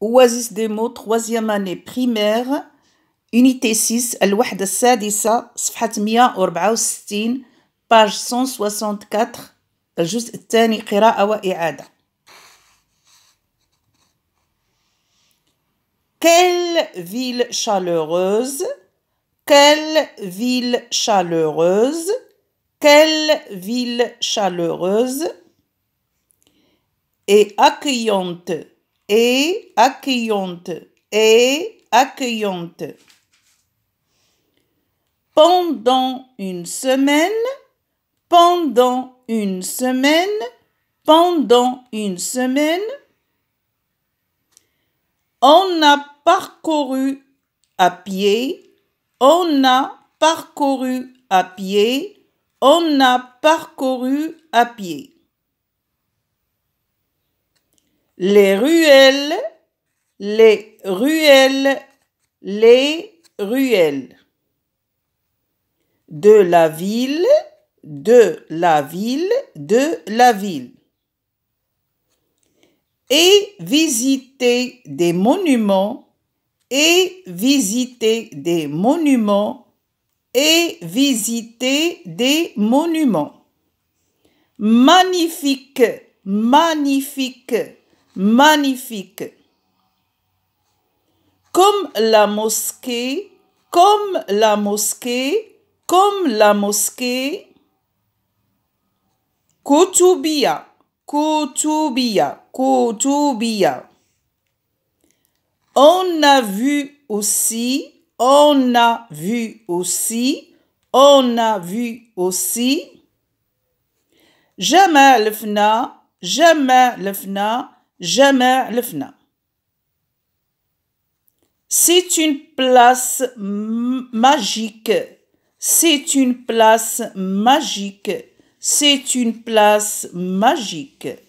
Oasis des mots, troisième année primaire, unité 6, Sadisa, sadisa, صفحة 164, page 164, tani, et i'ada. Quelle ville chaleureuse Quelle ville chaleureuse Quelle ville chaleureuse et accueillante et accueillante et accueillante. Pendant une semaine, pendant une semaine, pendant une semaine, on a parcouru à pied, on a parcouru à pied, on a parcouru à pied les ruelles, les ruelles, les ruelles. De la ville, de la ville, de la ville. Et visiter des monuments, et visiter des monuments, et visiter des monuments. Magnifique, magnifique magnifique. Comme la mosquée, comme la mosquée, comme la mosquée. Koutoubia, Koutoubia, Koutoubia. On a vu aussi, on a vu aussi, on a vu aussi. Jamais le fna, jamais le fna, jamais fna. C'est une place magique. C'est une place magique. C'est une place magique.